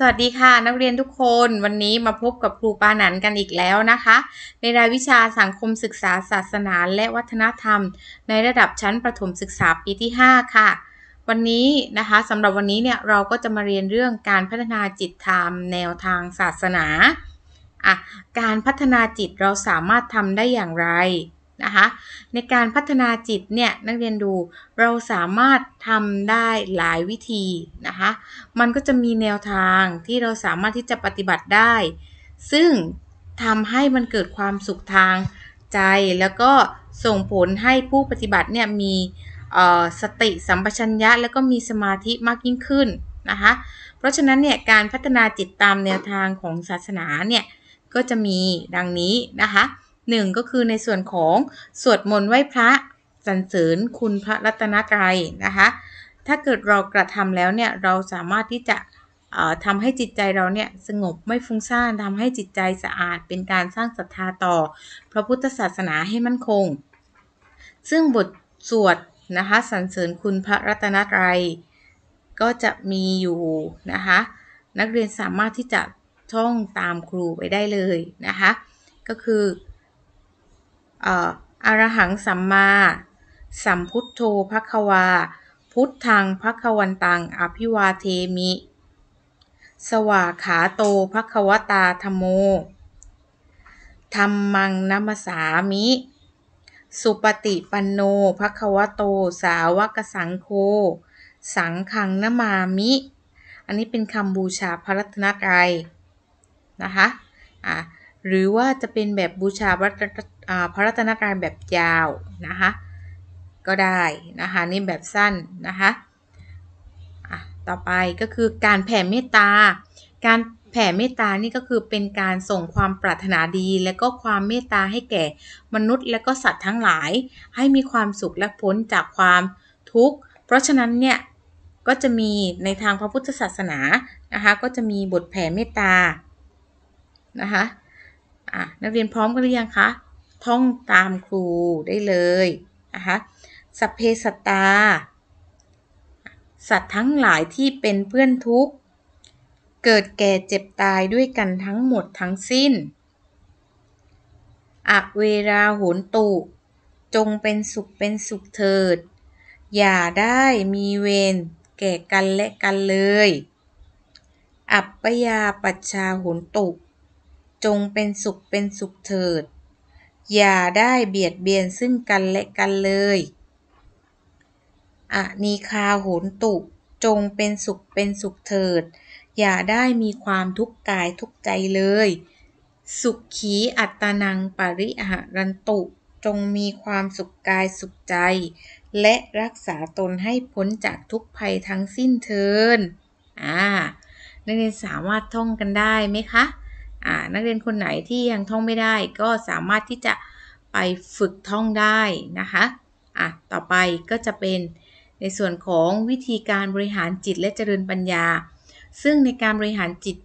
สวัสดีค่ะ นักเรียนทุกคนวันนี้มาพบกับครูปานันกันอีกแล้วนะคะ ในรายวิชาสังคมศึกษา ศาสนา และวัฒนธรรมในระดับชั้นประถมศึกษาปีที่ 5 ค่ะ วันนี้นะคะสำหรับวันนี้เนี่ยเราก็จะมาเรียนเรื่องการพัฒนาจิตธรรม แนวทางศาสนาอ่ะการพัฒนาจิตเราสามารถทำได้อย่างไรนะคะในการพัฒนาจิตเนี่ยนักเรียนดูเราสามารถทำได้หลายวิธีนะคะมันก็จะมีแนวทางที่เราสามารถที่จะปฏิบัติได้ ซึ่งทำให้มันเกิดความสุขทางใจ แล้วก็ส่งผลให้ผู้ปฏิบัติเนี่ยมีสติสัมปชัญญะ แล้วก็มีสมาธิมากยิ่งขึ้นนะคะเพราะฉะนั้นเนี่ยการพัฒนาจิตตามแนวทางของศาสนาเนี่ยก็จะมีดังนี้นะคะหนึ่งก็คือในส่วนของ สวดมนต์ไหว้พระสรรเสริญคุณพระรัตนกรัยนะคะ ถ้าเกิดเรากระทำแล้วเนี่ยเราสามารถที่จะทำให้จิตใจเราเนี่ย สงบไม่ฟุ้งซ่านทำให้จิตใจสะอาดเป็นการสร้างศรัทธาต่อ พระพุทธศาสนาให้มั่นคง ซึ่งบทสวดนะคะสรรเสริญคุณพระรัตนตรัยก็จะมีอยู่นะคะนักเรียนสามารถที่จะท่องตามครูไปได้เลยนะคะก็คืออรหังสัมมาสัมพุทโธภควา พุทธังภควันตังอภิวาเทมิ สวาขาโตภควตาธโมธรรมังนัมสามิ สุปฏิปันโนภควโต สาวกสังโฆสังขังนมามิ อันนี้เป็นคำบูชาพระรัตนกรัยนะคะอ่ะหรือว่าจะเป็นแบบบูชาพระรัตนกรารแบบยาวนะคะก็ได้นะคะนี่แบบสั้นนะคะต่อไปก็คือการแผ่เมตตา การแผ่เมตตานี่ก็คือเป็นการส่งความปรารถนาดี และก็ความเมตตาให้แก่มนุษย์และก็สัตว์ทั้งหลาย ให้มีความสุขและพ้นจากความทุกข์ เพราะฉะนั้นเนี่ยก็จะมีในทางพระพุทธศาสนานะคะก็จะมีบทแผ่เมตตานะคะอ่ะ นักเรียนพร้อมกันหรือยังคะ ท่องตามครูได้เลยนะคะสเพสตา สัตว์ทั้งหลายที่เป็นเพื่อนทุกข์ เกิดแก่เจ็บตายด้วยกันทั้งหมดทั้งสิ้นอะเวราโหนตุ จงเป็นสุขเป็นสุขเถิด อย่าได้มีเวรแก่กันและกันเลย อัปปยาปัชชาโหนตุจงเป็นสุขเป็นสุขเถิด อย่าได้เบียดเบียนซึ่งกันและกันเลยอะนีคาโหนตุ จงเป็นสุขเป็นสุขเถิด อย่าได้มีความทุกข์กายทุกใจเลย สุขขีอัตนังปริหารันตุ จงมีความสุขกายสุขใจ และรักษาตนให้พ้นจากทุกภัยทั้งสิ้นเทินอ่านักเรียนสามารถท่องกันได้ไหมคะนักเรียนคนไหนที่ยังท่องไม่ได้ก็สามารถที่จะไปฝึกท่องได้นะคะอ่ะต่อไปก็จะเป็นในส่วนของวิธีการบริหารจิตและเจริญปัญญา ซึ่งในการบริหารจิต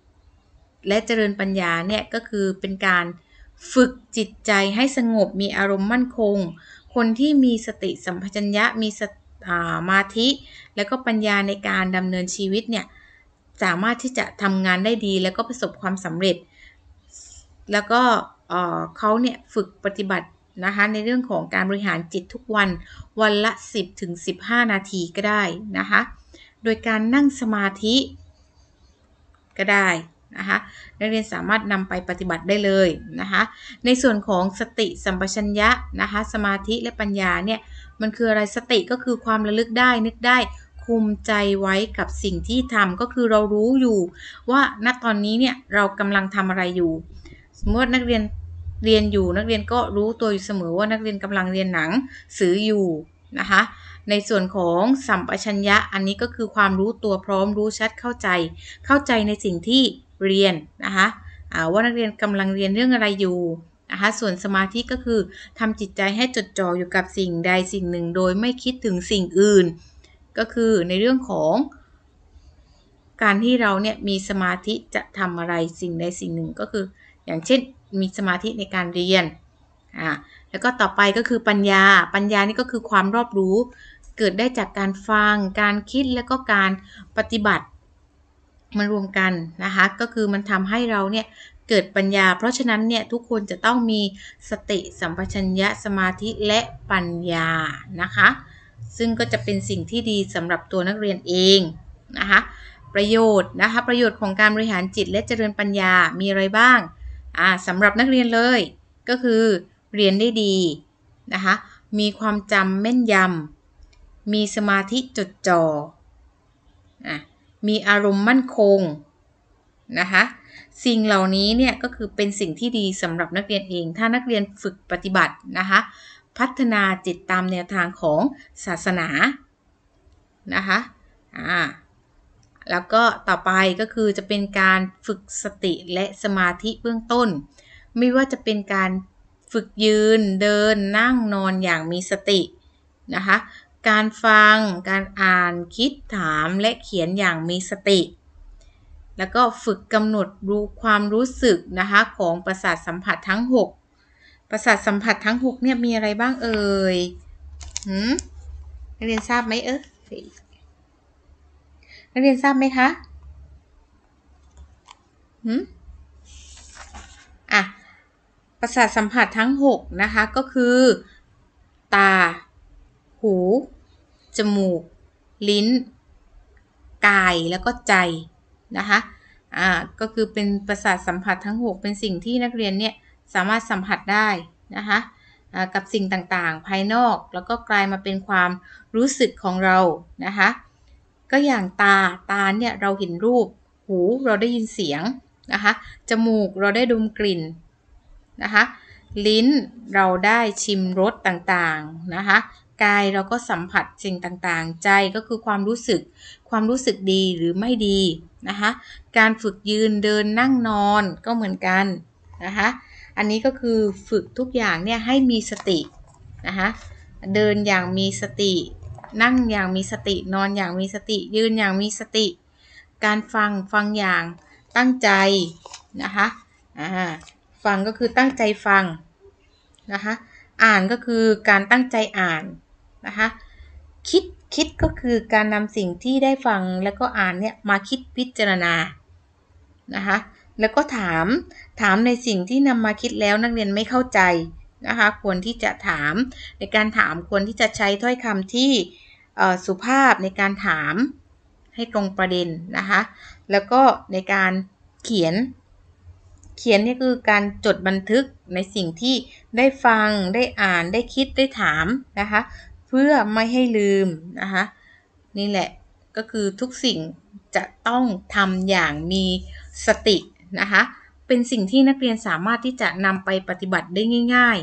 และเจริญปัญญาเนี่ยก็คือเป็นการฝึกจิตใจให้สงบมีอารมณ์มั่นคง คนที่มีสติสัมปชัญญะ มีสมาธิ และก็ปัญญาในการดำเนินชีวิตเนี่ย สามารถที่จะทำงานได้ดี และก็ประสบความสำเร็จแล้วก็เขาเนี่ยฝึกปฏิบัตินะคะในเรื่องของการบริหารจิตทุกวันวันละ 10ถึง15 นาทีก็ได้นะคะโดยการนั่งสมาธิก็ได้นะคะนักเรียนสามารถนำไปปฏิบัติได้เลยนะคะในส่วนของสติสัมปชัญญะนะคะสมาธิและปัญญาเนี่ยมันคืออะไรสติก็คือความระลึกได้นึกได้คุมใจไว้กับสิ่งที่ทำก็คือเรารู้อยู่ว่าณตอนนี้เนี่ยเรากำลังทำอะไรอยู่สมมตินักเรียนเรียนอยู่นักเรียนก็รู้ตัวอยู่เสมอว่านักเรียนกำลังเรียนหนังสืออยู่นะคะ ในส่วนของสัมปชัญญะอันนี้ก็คือความรู้ตัวพร้อมรู้ชัดเข้าใจ เข้าใจในสิ่งที่เรียนนะคะว่านักเรียนกำลังเรียนเรื่องอะไรอยู่นะคะส่วนสมาธิก็คือทำจิตใจให้จดจ่ออยู่กับสิ่งใดสิ่งหนึ่งโดยไม่คิดถึงสิ่งอื่น ก็คือในเรื่องของ การที่เราเนี่ยมีสมาธิจะทำอะไรสิ่งใดสิ่งหนึ่งก็คืออย่างเช่นมีสมาธิในการเรียนอ่าแล้วก็ต่อไปก็คือปัญญา ปัญญานี่ก็คือความรอบรู้ เกิดได้จากการฟัง การคิดแล้วก็การปฏิบัติมารวมกันนะคะ ก็คือมันทำให้เราเนี่ยเกิดปัญญา เพราะฉะนั้นเนี่ยทุกคนจะต้องมีสติสัมปชัญญะสมาธิและปัญญา นะคะ ซึ่งก็จะเป็นสิ่งที่ดีสำหรับตัวนักเรียนเองนะคะ ประโยชน์นะคะประโยชน์ของการบริหารจิตและเจริญปัญญามีอะไรบ้างอ่าสำหรับนักเรียนเลยก็คือเรียนได้ดีนะคะมีความจำแม่นยำมีสมาธิจดจอ่อ่มีอารมณ์มั่นคงนะคะสิ่งเหล่านี้เนี่ยก็คือเป็นสิ่งที่ดีสำหรับนักเรียนเองถ้านักเรียนฝึกปฏิบัตินะคะพัฒนาจิตตามแนวทางของศาสนานะคะอ่าแล้วก็ ต่อไปก็คือจะเป็นการฝึกสติและสมาธิเบื้องต้น ไม่ว่าจะเป็นการฝึกยืนเดิน นั่งนอนอย่างมีสตินะคะ การฟังการอ่านคิดถามและเขียนอย่างมีสติ แล้วก็ ฝึกกำหนดรู้ความรู้สึกนะคะของประสาทสัมผัสทั้ง 6 ประสาทสัมผัสทั้ง6เนี่ยมีอะไรบ้างเอ่ยหืมเรียนทราบไหมเออนักเรียนทราบไหมคะหืมอ่ะ ประสาทสัมผัสทั้ง6นะคะ ก็คือ ตา หู จมูก ลิ้น กาย แล้วก็ใจ นะคะ อ่า ก็คือเป็นประสาทสัมผัสทั้ง 6 เป็นสิ่งที่นักเรียนเนี่ยสามารถสัมผัสได้นะคะกับสิ่งต่างๆ ภายนอก แล้วก็กลายมาเป็นความรู้สึกของเรา นะคะก็อย่างตาตาเนี่ยเราเห็นรูป หูเราได้ยินเสียงนะคะจมูกเราได้ดมกลิ่นนะคะลิ้นเราได้ชิมรสต่าง ๆ นะคะกายเราก็สัมผัสสิ่งต่างๆ ใจก็คือความรู้สึก ความรู้สึกดีหรือไม่ดีนะคะการฝึกยืนเดินนั่งนอนก็เหมือนกันนะคะอันนี้ก็คือฝึกทุกอย่างเนี่ยให้มีสตินะคะเดินอย่างมีสตินั่งอย่างมีสตินอนอย่างมีสติยืนอย่างมีสติ การฟังฟังอย่างตั้งใจนะคะฟังก็คือตั้งใจฟังนะคะอ่านก็คือการตั้งใจอ่านนะคะคิดคิดก็คือการนำสิ่งที่ได้ฟังแล้วก็อ่านเนี่ยมาคิดพิจารณานะคะแล้วก็ถาม ถามในสิ่งที่นำมาคิดแล้วนักเรียนไม่เข้าใจนะคะควรที่จะถามในการถามควรที่จะใช้ถ้อยคำที่สุภาพในการถามให้ตรงประเด็นนะคะแล้วก็ในการเขียนเขียนนี่คือการจดบันทึกในสิ่งที่ได้ฟังได้อ่านได้คิดได้ถามนะคะเพื่อไม่ให้ลืมนะคะนี่แหละก็คือทุกสิ่งจะต้องทำอย่างมีสตินะคะเป็นสิ่งที่นักเรียนสามารถที่จะนำไปปฏิบัติได้ง่าย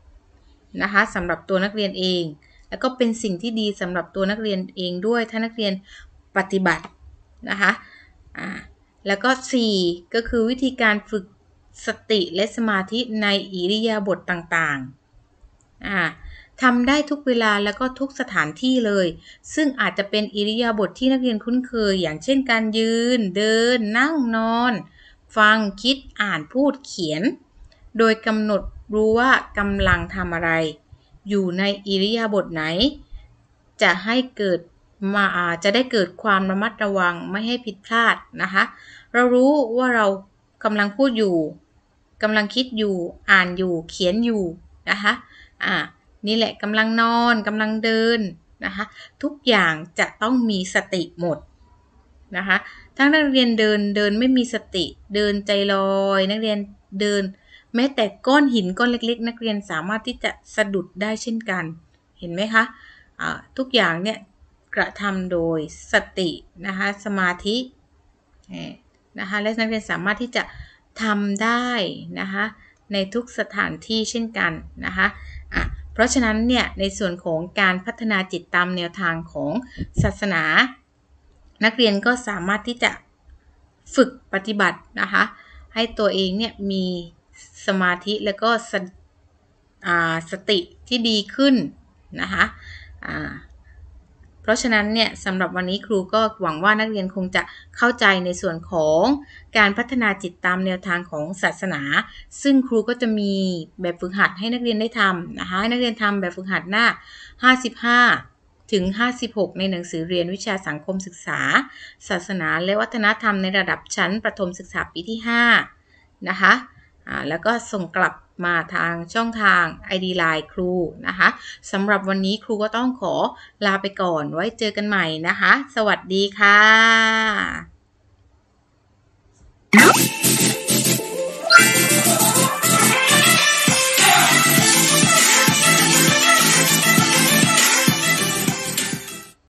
ๆนะคะสำหรับตัวนักเรียนเอง แล้วก็เป็นสิ่งที่ดีสำหรับตัวนักเรียนเองด้วยถ้านักเรียนปฏิบัตินะคะอ่าแล้วก็4ก็คือวิธีการฝึกสติและสมาธิในอิริยาบถต่างๆาทำได้ทุกเวลาแล้วก็ทุกสถานที่เลย ซึ่งอาจจะเป็นอิริยาบถทที่นักเรียนคุ้นเคย อย่างเช่นการยืน เดินนั่งนอนฟัง คิดอ่านพูดเขียน โดยกำหนดรู้ว่ากำลังทำอะไร อยู่ในอิริยาบถไหน จะให้เกิดมาจะได้เกิดความระมัดระวังไม่ให้ผิดพลาดนะคะ เรารู้ว่าเรากำลังพูดอยู่ กำลังคิดอยู่ อ่านอยู่ เขียนอยู่นะคะ อ่า นี่แหละกำลังนอน กำลังเดินนะคะ ทุกอย่างจะต้องมีสติหมดนะคะทั้งนักเรียนเดินเดินไม่มีสติเดินใจลอยนักเรียนเดินแม้แต่ก้อนหินก้อนเล็กๆ นักเรียนสามารถที่จะสะดุดได้เช่นกันเห็นไหมคะะทุกอย่างเนี่ยกระทำโดยสตินะคะ สมาธินะคะและนักเรียนสามารถที่จะทำได้นะคะ ในทุกสถานที่เช่นกัน นะคะะเพราะฉะนั้นเนี่ยในส่วนของการพัฒนาจิตตามแนวทางของศาสนานักเรียนก็สามารถที่จะฝึกปฏิบัตินะคะให้ตัวเองเนี่ยมีสมาธิแล้วก็สสติที่ดีขึ้นนะคะเพราะฉะนั้นเนี่ยสำหรับวันนี้ครูก็หวังว่านักเรียนคงจะเข้าใจในส่วนของการพัฒนาจิตตามแนวทางของศาสนา ซึ่งครูก็จะมีแบบฝึกหัดให้นักเรียนได้ทำนะคะให้นักเรียนทำแบบฝึกหัดหน้า 55ถึง 56 ในหนังสือเรียนวิชาสังคมศึกษา ศาสนาและวัฒนธรรมในระดับชั้นประถมศึกษาปีที่ 5 นะคะะแล้วก็ส่งกลับมาทางช่องทาง ID Line ครูนะคะ สำหรับวันนี้ครูก็ต้องขอลาไปก่อนไว้เจอกันใหม่นะคะ สวัสดีค่ะ